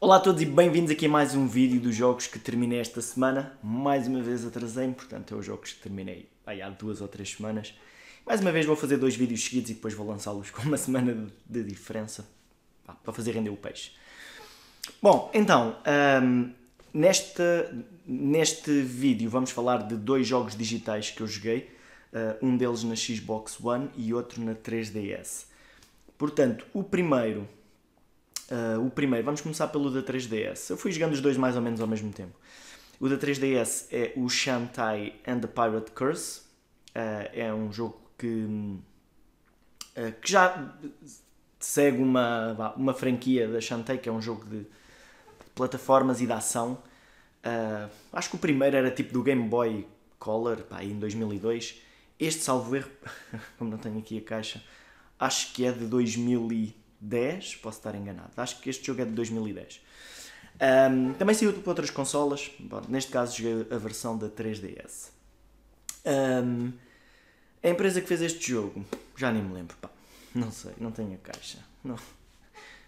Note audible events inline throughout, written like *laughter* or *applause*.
Olá a todos e bem-vindos aqui a mais um vídeo dos jogos que terminei esta semana. Mais uma vez atrasei-me, portanto é os jogos que terminei aí, há duas ou três semanas. Mais uma vez vou fazer dois vídeos seguidos e depois vou lançá-los *laughs* com uma semana de, diferença pá, para fazer render o peixe. Bom, então, hum, neste, neste vídeo vamos falar de dois jogos digitais que eu joguei, uh, um deles na Xbox One e outro na 3DS. Portanto, o primeiro, uh, o primeiro, vamos começar pelo da 3DS. Eu fui jogando os dois mais ou menos ao mesmo tempo. O da 3DS é o Shantai and the Pirate Curse. Uh, é um jogo que, uh, que já segue uma, uma franquia da Shantae, que é um jogo de plataformas e de ação. Uh, acho que o primeiro era tipo do Game Boy Color, pá, em 2002. Este, salvo erro, como *laughs* não tenho aqui a caixa, acho que é de 2010, posso estar enganado, acho que este jogo é de 2010. Um, também saiu para outras consolas, Bom, neste caso joguei a versão da 3DS. Um, a empresa que fez este jogo, já nem me lembro, pá. Não sei, não tenho a caixa. Não.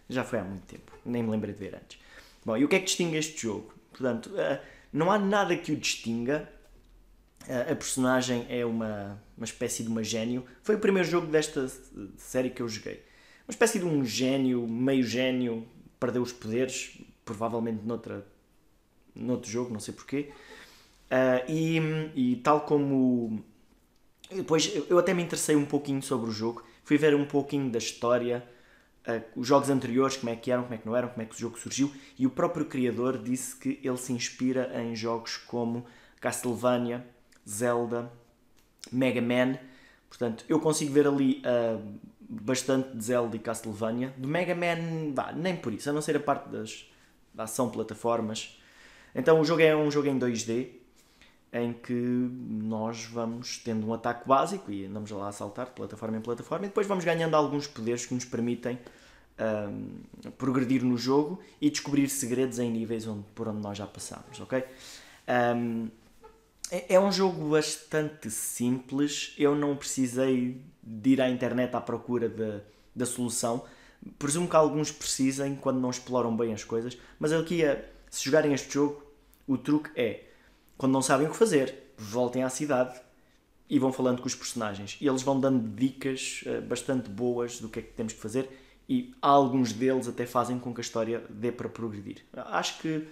Já foi há muito tempo, nem me lembrei de ver antes. Bom, e o que é que distingue este jogo? Portanto, uh, não há nada que o distinga a personagem é uma, uma espécie de uma gênio. Foi o primeiro jogo desta série que eu joguei. Uma espécie de um gênio, meio gênio, perdeu os poderes, provavelmente noutra, noutro jogo, não sei porquê. Uh, e, e, tal como. Depois eu até me interessei um pouquinho sobre o jogo, fui ver um pouquinho da história, uh, os jogos anteriores, como é que eram, como é que não eram, como é que o jogo surgiu, e o próprio criador disse que ele se inspira em jogos como Castlevania, Zelda, Mega Man. Portanto, eu consigo ver ali uh, bastante de Zelda e Castlevania. Do Mega Man, nem por isso, a não ser a parte das, da ação plataformas. Então o jogo é um jogo em 2D, em que nós vamos tendo um ataque básico e andamos lá a saltar de plataforma em plataforma e depois vamos ganhando alguns poderes que nos permitem um, ah, progredir no jogo e descobrir segredos em níveis onde, por onde nós já passamos, ok? Um, ah, é, é, um jogo bastante simples. Eu não precisei de ir à internet à procura de, da solução. Presumo que alguns precisem quando não exploram bem as coisas, mas aqui, se jogarem este jogo, o truque é quando não sabem o que fazer, voltem à cidade e vão falando com os personagens. E eles vão dando dicas eh, bastante boas do que é que temos de fazer, e alguns deles até fazem com que a história dê para progredir. Acho que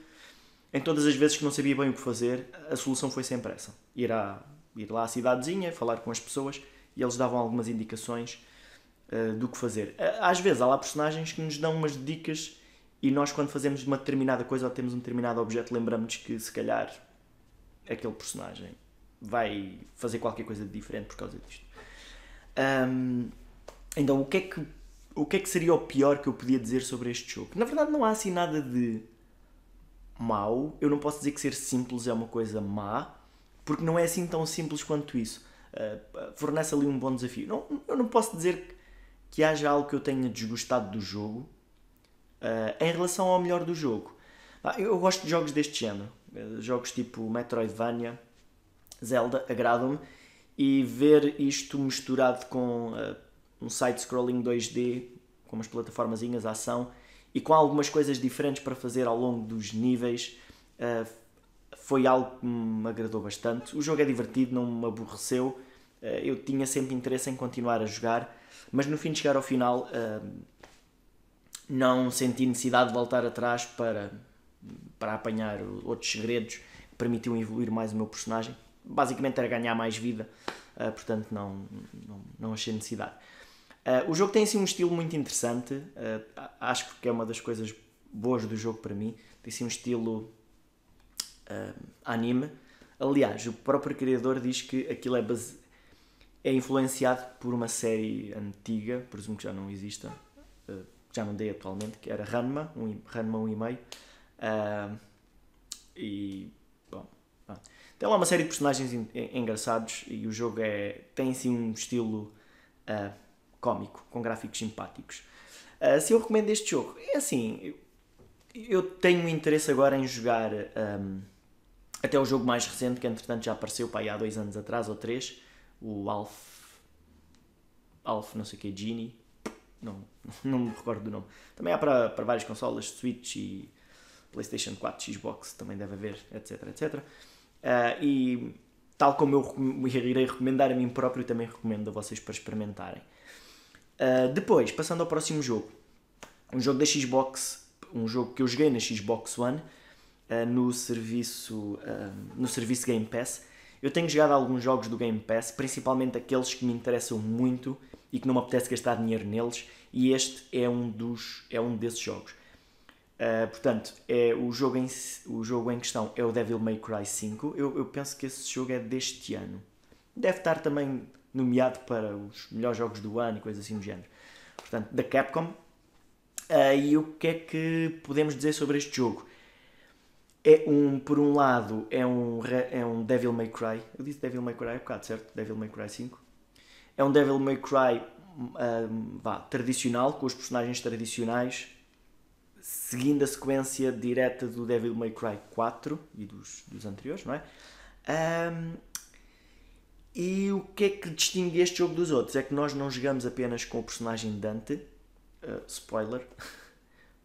em todas as vezes que não sabia bem o que fazer, a solução foi sempre essa: ir, à, ir lá à cidadezinha, falar com as pessoas e eles davam algumas indicações uh, do que fazer. Às vezes há lá personagens que nos dão umas dicas e nós, quando fazemos uma determinada coisa ou temos um determinado objeto, lembramos que se calhar aquele personagem vai fazer qualquer coisa de diferente por causa disto. Um, então, o que, é que, o que é que seria o pior que eu podia dizer sobre este jogo? Na verdade, não há assim nada de mau, eu não posso dizer que ser simples é uma coisa má, porque não é assim tão simples quanto isso. Uh, fornece ali um bom desafio. Não, eu não posso dizer que, que haja algo que eu tenha desgostado do jogo uh, em relação ao melhor do jogo. Ah, eu gosto de jogos deste género, jogos tipo Metroidvania, Zelda, agradam-me, e ver isto misturado com um side-scrolling 2D, com umas plataformazinhas, ação, e com algumas coisas diferentes para fazer ao longo dos níveis. Uh, foi algo que me agradou bastante. O jogo é divertido, não me aborreceu. Uh, eu tinha sempre interesse em continuar a jogar, mas no fim de chegar ao final uh, não senti necessidade de voltar atrás para, para apanhar outros segredos que permitiam evoluir mais o meu personagem. Basicamente era ganhar mais vida, portanto não, não, não achei necessidade. Uh, o jogo tem assim um estilo muito interessante, uh, acho que é uma das coisas boas do jogo para mim. Tem assim um estilo uh, anime. Aliás, o próprio criador diz que aquilo é, base... é influenciado por uma série antiga, presumo que já não exista, já não dei atualmente, que era Ranma, um, Ranma 1,5. Um uh, e. Bom, bom. Tem lá uma série de personagens engraçados e o jogo é, tem assim um estilo uh, cómico, com gráficos simpáticos. Uh, se eu recomendo este jogo, é assim, eu tenho interesse agora em jogar um, até o jogo mais recente, que entretanto já apareceu pá, há dois anos atrás ou três, o Alf. Alf, não sei o que, Genie. Não, *laughs* não me recordo do nome. Também há para, para várias consolas, Switch e PlayStation 4, Xbox, também deve haver, etc, etc. Uh, e tal como eu irei recomendar a mim próprio, também recomendo a vocês para experimentarem. Ah, depois, passando ao próximo jogo, um jogo da Xbox, um jogo que eu joguei na Xbox One, uh, no, serviço, uh, no serviço Game Pass. Eu tenho jogado alguns jogos do Game Pass, principalmente aqueles que me interessam muito e que não me apetece gastar dinheiro neles, e este é um, dos, é um desses jogos. Uh, portanto, é o, jogo em, o jogo em questão é o Devil May Cry 5. Eu, eu penso que esse jogo é deste ano. Deve estar também nomeado para os melhores jogos do ano e coisas assim do género. Portanto, da Capcom. Uh, e o que é que podemos dizer sobre este jogo? É um, por um lado, é um, é um Devil May Cry. Eu disse Devil May Cry há um bocado, certo? Devil May Cry 5. É um Devil May Cry um, ah, vá, tradicional, com os personagens tradicionais, seguindo a sequência direta do Devil May Cry 4 e dos, dos anteriores, não é? Um, ah, e o que é que distingue este jogo dos outros? É que nós não jogamos apenas com o personagem Dante, uh, spoiler. *laughs*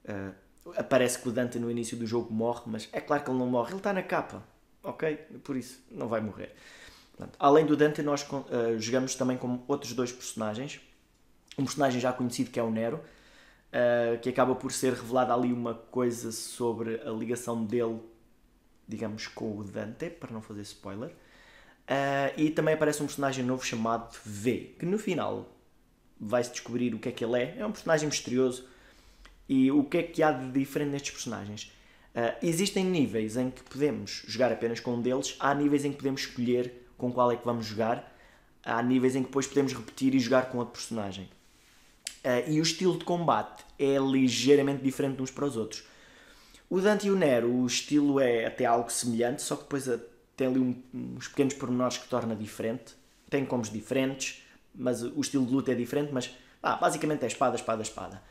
Uh, aparece que o Dante no início do jogo morre, mas é claro que ele não morre, ele está na capa, ok? Por isso, não vai morrer. Portanto, além do Dante, nós uh, jogamos também com outros dois personagens. Um personagem já conhecido que é o Nero, uh, que acaba por ser revelada ali uma coisa sobre a ligação dele, digamos, com o Dante, para não fazer spoiler. Uh, e também aparece um personagem novo chamado V, que no final vai-se descobrir o que é que ele é. É um personagem misterioso. E o que é que há de diferente nestes personagens? Uh, existem níveis em que podemos jogar apenas com um deles, há níveis em que podemos escolher com qual é que vamos jogar, há níveis em que depois podemos repetir e jogar com outro personagem. Uh, e o estilo de combate é ligeiramente diferente uns para os outros. O Dante e o Nero, o estilo é até algo semelhante, só que depois a tem ali um, uns pequenos pormenores que torna diferente, tem combos diferentes, mas o estilo de luta é diferente, mas ah, basicamente é espada, espada, espada.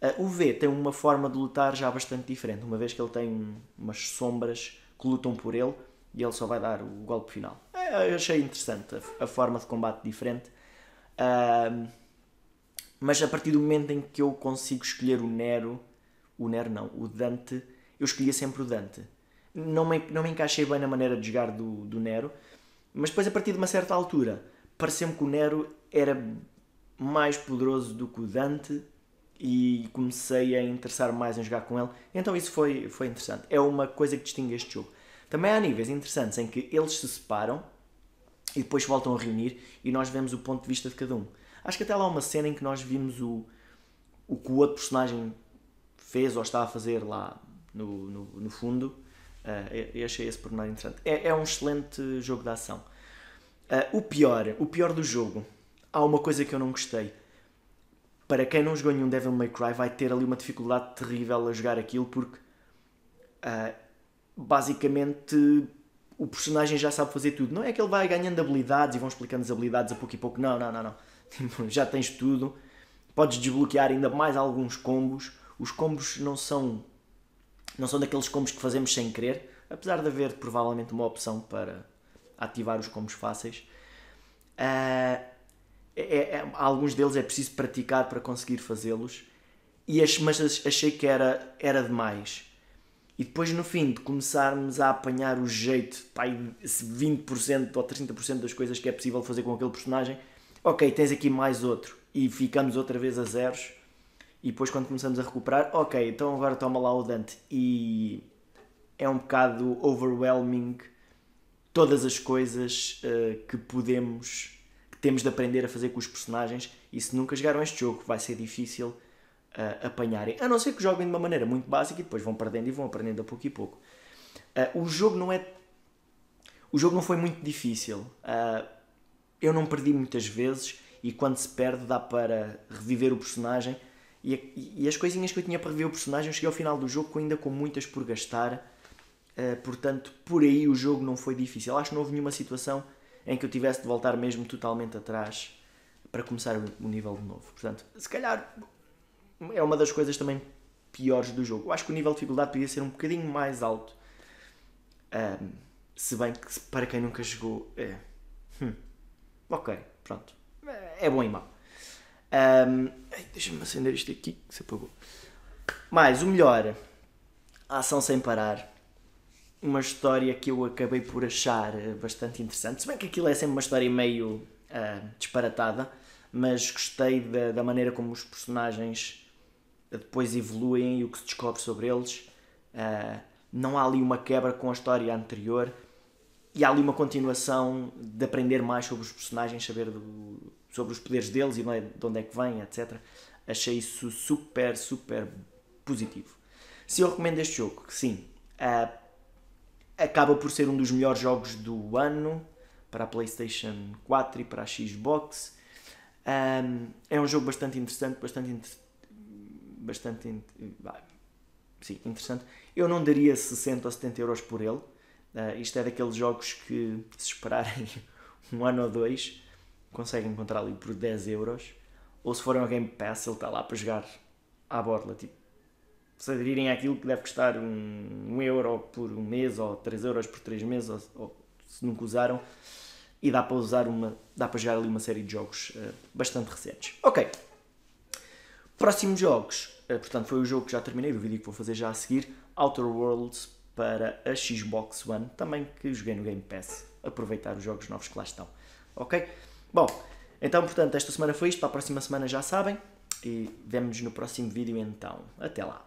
Uh, o V tem uma forma de lutar já bastante diferente, uma vez que ele tem umas sombras que lutam por ele e ele só vai dar o golpe final. É, eu achei interessante a, a forma de combate diferente. Uh, mas a partir do momento em que eu consigo escolher o Nero, o Nero não, o Dante, eu escolhia sempre o Dante não me, não me encaixei bem na maneira de jogar do, do Nero, mas depois a partir de uma certa altura pareceu-me que o Nero era mais poderoso do que o Dante e comecei a interessar mais em jogar com ele, então isso foi, foi interessante. É uma coisa que distingue este jogo. Também há níveis interessantes em que eles se separam e depois voltam a reunir e nós vemos o ponto de vista de cada um. Acho que até lá há uma cena em que nós vimos o, o que o outro personagem fez ou está a fazer lá no, no, no fundo Uh, eu achei esse pormenor interessante. É, é um excelente jogo de ação. Uh, o pior, o pior do jogo, há uma coisa que eu não gostei. Para quem não jogou nenhum Devil May Cry, vai ter ali uma dificuldade terrível a jogar aquilo, porque uh, basicamente o personagem já sabe fazer tudo. Não é que ele vai ganhando habilidades e vão explicando as habilidades a pouco e pouco. Não, não, não, não. *laughs* Tipo, já tens tudo. Podes desbloquear ainda mais alguns combos. Os combos não são não são daqueles combos que fazemos sem querer, apesar de haver provavelmente uma opção para ativar os combos fáceis. Uh, é, é, alguns deles é preciso praticar para conseguir fazê-los, e as, mas achei que era, era demais. E depois no fim de começarmos a apanhar o jeito, pá, 20% ou 30% das coisas que é possível fazer com aquele personagem, ok, tens aqui mais outro, e ficamos outra vez a zeros e depois, quando começamos a recuperar, ok, então agora toma lá o Dante. E é um bocado overwhelming todas as coisas uh, que podemos, que temos de aprender a fazer com os personagens. E se nunca jogaram este jogo, vai ser difícil uh, apanharem. A não ser que joguem de uma maneira muito básica e depois vão perdendo e vão aprendendo a pouco e pouco. Uh, o jogo não é. O jogo não foi muito difícil. eu não perdi muitas vezes e quando se perde dá para reviver o personagem e, e, as coisinhas que eu tinha para rever o personagem, eu cheguei ao final do jogo ainda com muitas por gastar. Uh, portanto, por aí o jogo não foi difícil. Acho que não houve nenhuma situação em que eu tivesse de voltar mesmo totalmente atrás para começar o nível de novo. Portanto, se calhar é uma das coisas também piores do jogo. Eu acho que o nível de dificuldade podia ser um bocadinho mais alto. Um, se bem que para quem nunca jogou. É. Hum. Ok, pronto. É bom e mau. Um, Deixa-me acender isto aqui que se apagou. Mais, o melhor. A ação sem parar. Uma história que eu acabei por achar eh, bastante interessante. Se bem que aquilo é sempre uma história meio uh, disparatada, mas gostei da, da, maneira como os personagens eh, depois evoluem e o que se descobre sobre eles. Uh, não há ali uma quebra com a história anterior e há ali uma continuação de aprender mais sobre os personagens, saber do, sobre os poderes deles e de onde é que vêm, etc. Achei isso super, super positivo. Se eu recomendo este jogo, sim, uh, acaba por ser um dos melhores jogos do ano para a PlayStation 4 e para a Xbox. Um, é um jogo bastante interessante, bastante. Inter... bastante. In... Sim, interessante. Eu não daria 60 ou 70 euros por ele Uh, isto é daqueles jogos que, se esperarem *laughs* um ano ou dois, conseguem encontrar ali por 10 euros. Ou se forem ao Game Pass, ele está lá para jogar à borla. Tipo, se aderirem àquilo que deve custar um, um euro por um mês, ou 3 euros por 3 meses, ou, ou, se nunca usaram, e dá para usar uma, dá para jogar ali uma série de jogos uh, bastante recentes. Ok. Próximos jogos. Uh, portanto, foi o jogo que já terminei, o vídeo que vou fazer já a seguir. Outer Worlds para a Xbox One, também que joguei no Game Pass, aproveitar os jogos novos que lá estão. Ok? Bom, então portanto, esta semana foi isto, para a próxima semana já sabem, e vemos nos no próximo vídeo então. Até lá!